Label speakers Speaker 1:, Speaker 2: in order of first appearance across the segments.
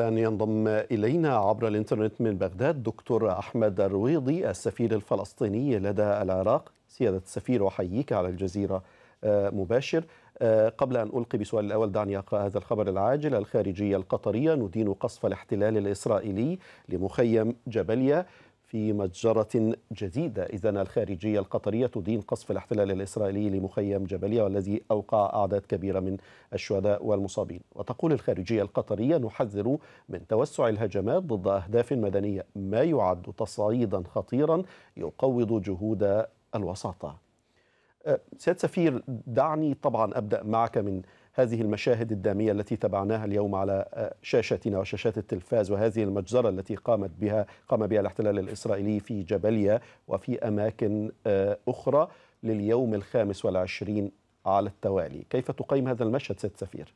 Speaker 1: أن ينضم إلينا عبر الإنترنت من بغداد دكتور أحمد الرويضي السفير الفلسطيني لدى العراق سيادة السفير أحييك على الجزيرة آه، مباشر آه، قبل أن ألقي بسؤال الأول دعني أقرأ هذا الخبر العاجل الخارجية القطرية ندين قصف الاحتلال الإسرائيلي لمخيم جبليا في مجزرة جديدة إذا الخارجية القطرية تدين قصف الاحتلال الإسرائيلي لمخيم جبلية والذي أوقع أعداد كبيرة من الشهداء والمصابين وتقول الخارجية القطرية نحذر من توسع الهجمات ضد أهداف مدنية ما يعد تصعيدا خطيرا يقوض جهود الوساطة أه، سيد سفير دعني طبعا أبدأ معك من هذه المشاهد الدامية التي تبعناها اليوم على آه، شاشاتنا وشاشات التلفاز وهذه المجزرة التي قامت بها قام بها الاحتلال الإسرائيلي في جبليا وفي أماكن آه، أخرى لليوم الخامس والعشرين على التوالي كيف تقيم هذا المشهد سيد سفير؟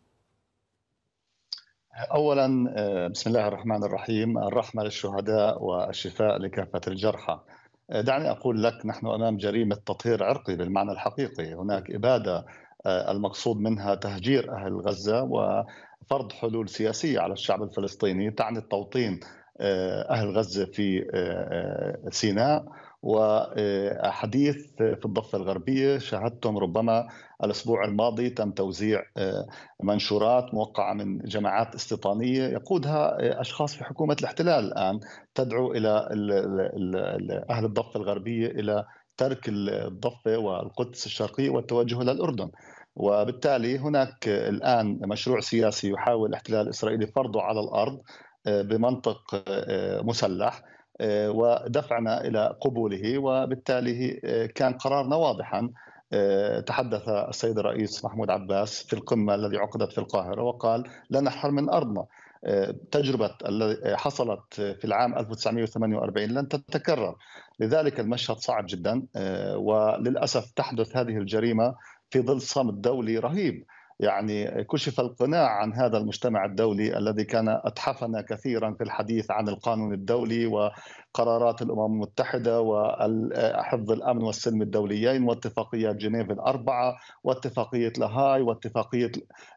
Speaker 2: اولا آه، بسم الله الرحمن الرحيم الرحمه للشهداء والشفاء لكافه الجرحى دعني اقول لك نحن امام جريمه تطهير عرقي بالمعنى الحقيقي هناك اباده آه، المقصود منها تهجير اهل غزه وفرض حلول سياسيه على الشعب الفلسطيني تعني التوطين آه، اهل غزه في آه، سيناء وحديث في الضفة الغربية شاهدتم ربما الأسبوع الماضي تم توزيع منشورات موقعة من جماعات استيطانية يقودها أشخاص في حكومة الاحتلال الآن تدعو إلى أهل الضفة الغربية إلى ترك الضفة والقدس الشرقية والتوجه إلى الأردن وبالتالي هناك الآن مشروع سياسي يحاول الاحتلال الإسرائيلي فرضه على الأرض آه، بمنطق آه، مسلح آه، ودفعنا إلى قبوله وبالتالي كان قرارنا واضحا تحدث السيد الرئيس محمود عباس في القمة الذي عقدت في القاهرة وقال لا نحر من أرضنا تجربة التي حصلت في العام 1948 لن تتكرر لذلك المشهد صعب جدا آه، وللأسف تحدث هذه الجريمة في ظل صمت دولي رهيب يعني كشف القناع عن هذا المجتمع الدولي الذي كان اتحفنا كثيرا في الحديث عن القانون الدولي وقرارات الامم المتحده وحفظ الامن والسلم الدوليين واتفاقيات جنيف الاربعه واتفاقيه لاهاي واتفاقيه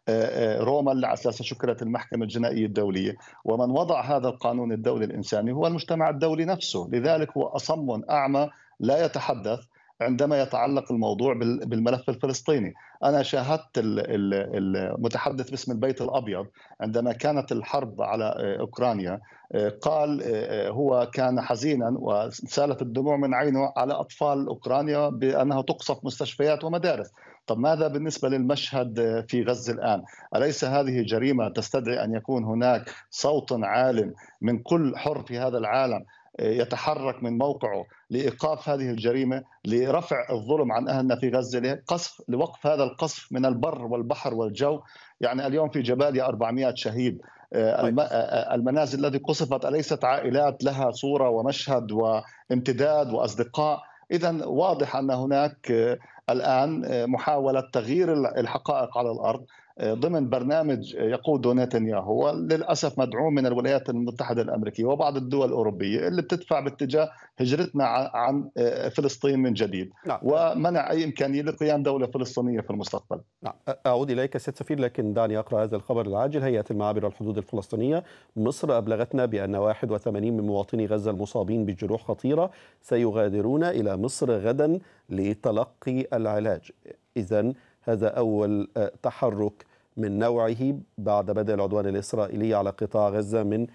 Speaker 2: آه، آه، روما اللي على اساسها شكلت المحكمه الجنائيه الدوليه ومن وضع هذا القانون الدولي الانساني هو المجتمع الدولي نفسه لذلك هو اصم اعمى لا يتحدث عندما يتعلق الموضوع بالملف الفلسطيني أنا شاهدت المتحدث باسم البيت الأبيض عندما كانت الحرب على آه، أوكرانيا آه، قال آه، هو كان حزينا وسالت الدموع من عينه على أطفال أوكرانيا بأنها تقصف مستشفيات ومدارس طب ماذا بالنسبة للمشهد في غزة الآن؟ أليس هذه جريمة تستدعي أن يكون هناك صوت عال من كل حر في هذا العالم يتحرك من موقعه لايقاف هذه الجريمه، لرفع الظلم عن اهلنا في غزه، لقصف لوقف هذا القصف من البر والبحر والجو، يعني اليوم في جباليا 400 شهيد، آه، طيب. آه، آه، المنازل التي قصفت اليست عائلات لها صوره ومشهد وامتداد واصدقاء، اذا واضح ان هناك آه، الان آه، محاوله تغيير الحقائق على الارض آه، ضمن برنامج يقوده نتنياهو للاسف مدعوم من الولايات المتحده الامريكيه وبعض الدول الاوروبيه اللي بتدفع باتجاه هجرتنا عن فلسطين من جديد نعم. ومنع اي امكانيه لقيام دوله فلسطينيه في المستقبل
Speaker 1: نعم أعود إليك سيد سفير لكن دعني أقرأ هذا الخبر العاجل هيئة المعابر والحدود الفلسطينية مصر أبلغتنا بأن 81 من مواطني غزة المصابين بجروح خطيرة سيغادرون إلى مصر غدا لتلقي العلاج إذا هذا أول تحرك من نوعه بعد بدء العدوان الإسرائيلي على قطاع غزة من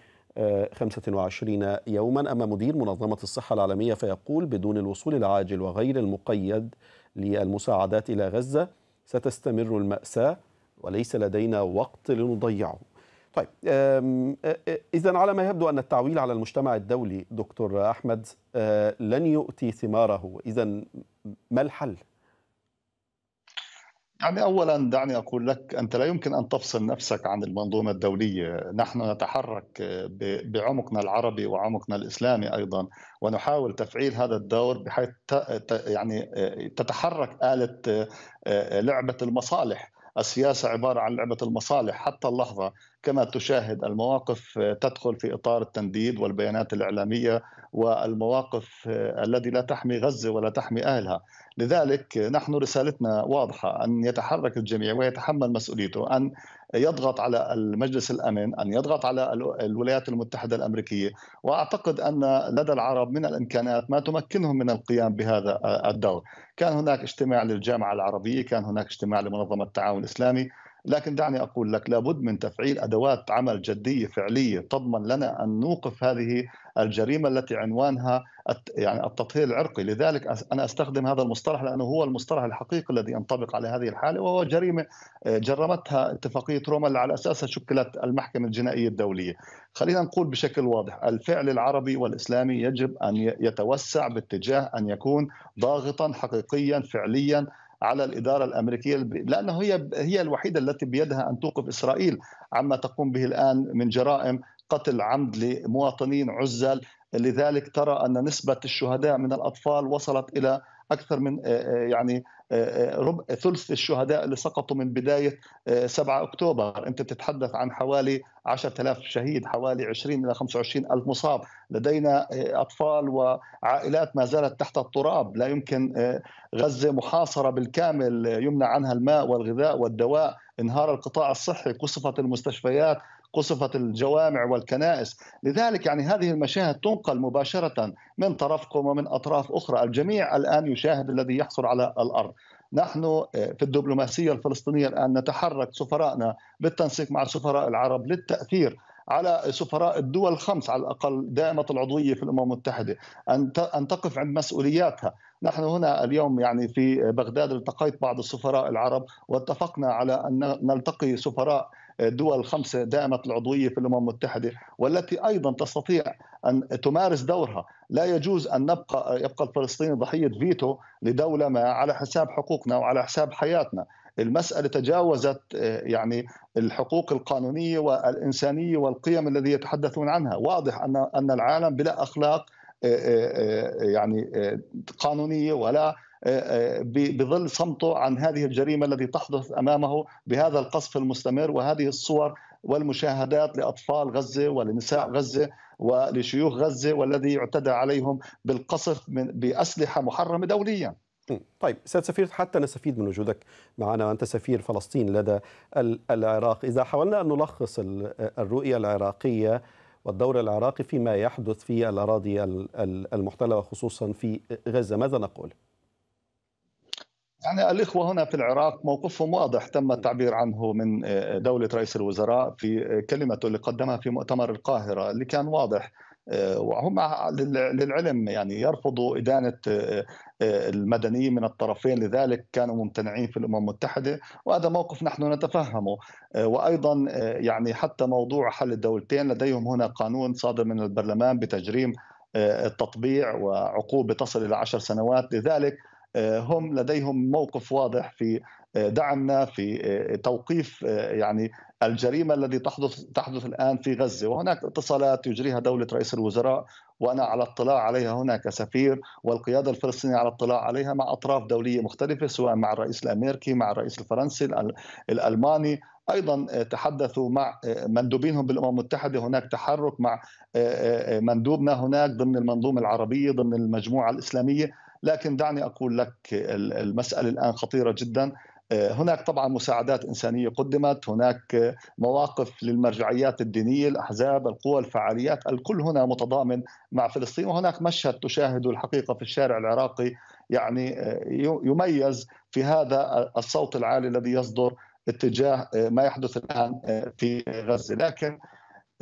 Speaker 1: 25 يوما أما مدير منظمة الصحة العالمية فيقول بدون الوصول العاجل وغير المقيد للمساعدات إلى غزة ستستمر المأساة وليس لدينا وقت لنضيعه طيب إذا على ما يبدو أن التعويل على المجتمع الدولي دكتور أحمد لن
Speaker 2: يؤتي ثماره إذا ما الحل؟ يعني اولا دعني اقول لك انت لا يمكن ان تفصل نفسك عن المنظومه الدوليه، نحن نتحرك بعمقنا العربي وعمقنا الاسلامي ايضا ونحاول تفعيل هذا الدور بحيث يعني تتحرك اله لعبه المصالح، السياسه عباره عن لعبه المصالح حتى اللحظه كما تشاهد المواقف تدخل في اطار التنديد والبيانات الاعلاميه والمواقف آه، الذي لا تحمي غزه ولا تحمي اهلها، لذلك نحن رسالتنا واضحه ان يتحرك الجميع ويتحمل مسؤوليته، ان يضغط على المجلس الامن، ان يضغط على الولايات المتحده الامريكيه، واعتقد ان لدى العرب من الامكانات ما تمكنهم من القيام بهذا آه، الدور، كان هناك اجتماع للجامعه العربيه، كان هناك اجتماع لمنظمه التعاون الاسلامي، لكن دعني اقول لك لابد من تفعيل ادوات عمل جديه فعليه تضمن لنا ان نوقف هذه الجريمه التي عنوانها يعني التطهير العرقي، لذلك انا استخدم هذا المصطلح لانه هو المصطلح الحقيقي الذي ينطبق على هذه الحاله وهو جريمه جرمتها اتفاقيه روما اللي على اساسها شكلت المحكمه الجنائيه الدوليه. خلينا نقول بشكل واضح الفعل العربي والاسلامي يجب ان يتوسع باتجاه ان يكون ضاغطا حقيقيا فعليا على الاداره الامريكيه لانه هي هي الوحيده التي بيدها ان توقف اسرائيل عما تقوم به الان من جرائم قتل عمد لمواطنين عزل لذلك ترى ان نسبه الشهداء من الاطفال وصلت الى اكثر من يعني ربع ثلث الشهداء اللي سقطوا من بداية 7 آه، أكتوبر أنت بتتحدث عن حوالي 10000 شهيد حوالي 20 إلى 25 ألف مصاب لدينا آه، أطفال وعائلات ما زالت تحت التراب لا يمكن آه، غزة محاصرة بالكامل يمنع عنها الماء والغذاء والدواء انهار القطاع الصحي قصفت المستشفيات قصفت الجوامع والكنائس لذلك يعني هذه المشاهد تنقل مباشرة من طرفكم ومن أطراف أخرى الجميع الآن يشاهد الذي يحصل على الأرض نحن آه، في الدبلوماسية الفلسطينية الآن نتحرك سفرائنا بالتنسيق مع سفراء العرب للتأثير على سفراء الدول الخمس على الاقل دائمه العضويه في الامم المتحده ان ان تقف عند مسؤولياتها، نحن هنا اليوم يعني في بغداد التقيت بعض السفراء العرب واتفقنا على ان نلتقي سفراء دول الخمسة دائمة العضوية في الأمم المتحدة والتي أيضا تستطيع أن تمارس دورها لا يجوز أن نبقى يبقى الفلسطيني ضحية فيتو لدولة ما على حساب حقوقنا وعلى حساب حياتنا المسألة تجاوزت آه، يعني الحقوق القانونية والإنسانية والقيم الذي يتحدثون عنها واضح أن أن العالم بلا أخلاق آه، آه، يعني قانونية ولا آه، آه، بظل صمته عن هذه الجريمه التي تحدث امامه بهذا القصف المستمر وهذه الصور والمشاهدات لاطفال غزه ولنساء غزه ولشيوخ غزه والذي يعتدى عليهم بالقصف من باسلحه محرمه دوليا. طيب سيد سفير حتى نستفيد من وجودك معنا
Speaker 1: وانت سفير فلسطين لدى العراق، اذا حاولنا ان نلخص الرؤيه العراقيه والدور العراقي فيما يحدث في الاراضي المحتله وخصوصا في غزه، ماذا نقول؟
Speaker 2: يعني الاخوه هنا في العراق موقفهم واضح تم التعبير عنه من آه، دوله رئيس الوزراء في آه، كلمته اللي قدمها في مؤتمر القاهره اللي كان واضح آه، وهم للعلم يعني يرفضوا إدانة المدنيين من الطرفين لذلك كانوا ممتنعين في الأمم المتحدة وهذا موقف نحن نتفهمه وأيضا يعني حتى موضوع حل الدولتين لديهم هنا قانون صادر من البرلمان بتجريم التطبيع وعقوبة تصل إلى عشر سنوات لذلك آه، هم لديهم موقف واضح في آه، دعمنا في آه، توقيف يعني الجريمه التي تحدث تحدث الان في غزه وهناك اتصالات يجريها دوله رئيس الوزراء وانا على اطلاع عليها هناك سفير والقياده الفلسطينيه على اطلاع عليها مع اطراف دوليه مختلفه سواء مع الرئيس الامريكي مع الرئيس الفرنسي الالماني ايضا تحدثوا مع مندوبينهم بالامم المتحده هناك تحرك مع مندوبنا هناك ضمن المنظومه العربيه ضمن المجموعه الاسلاميه لكن دعني أقول لك المسألة الآن خطيرة جدا آه، هناك طبعا مساعدات إنسانية قدمت هناك مواقف للمرجعيات الدينية الأحزاب القوى الفعاليات الكل هنا متضامن مع فلسطين وهناك مشهد تشاهد الحقيقة في الشارع العراقي يعني آه، يميز في هذا الصوت العالي الذي يصدر اتجاه آه، ما يحدث الآن في غزة لكن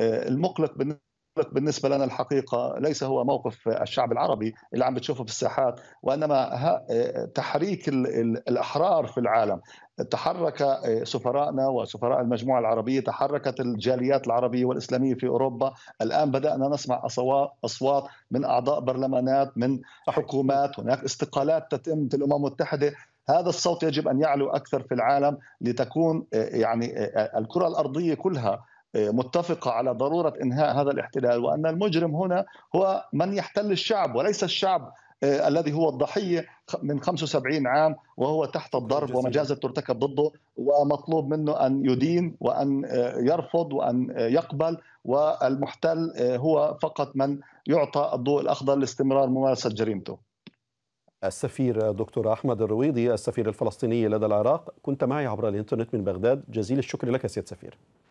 Speaker 2: المقلق بالنسبة المؤرق بالنسبه لنا الحقيقه ليس هو موقف الشعب العربي اللي عم بتشوفه في الساحات وانما آه، تحريك الاحرار في العالم تحرك آه، سفرائنا وسفراء المجموعة العربية تحركت الجاليات العربية والإسلامية في أوروبا الآن بدأنا نسمع أصوات من أعضاء برلمانات من حكومات هناك استقالات تتم في الأمم المتحدة هذا الصوت يجب أن يعلو أكثر في العالم لتكون آه، يعني الكرة الأرضية كلها متفقة على ضرورة إنهاء هذا الاحتلال وأن المجرم هنا هو من يحتل الشعب وليس الشعب آه، الذي هو الضحية من 75 عام وهو تحت الضرب ومجازر ترتكب ضده ومطلوب منه أن يدين وأن آه، يرفض وأن آه، يقبل والمحتل هو فقط من يعطى الضوء الأخضر لاستمرار ممارسة جريمته
Speaker 1: السفير دكتور أحمد الرويضي السفير الفلسطيني لدى العراق كنت معي عبر الإنترنت من بغداد جزيل الشكر لك سيد سفير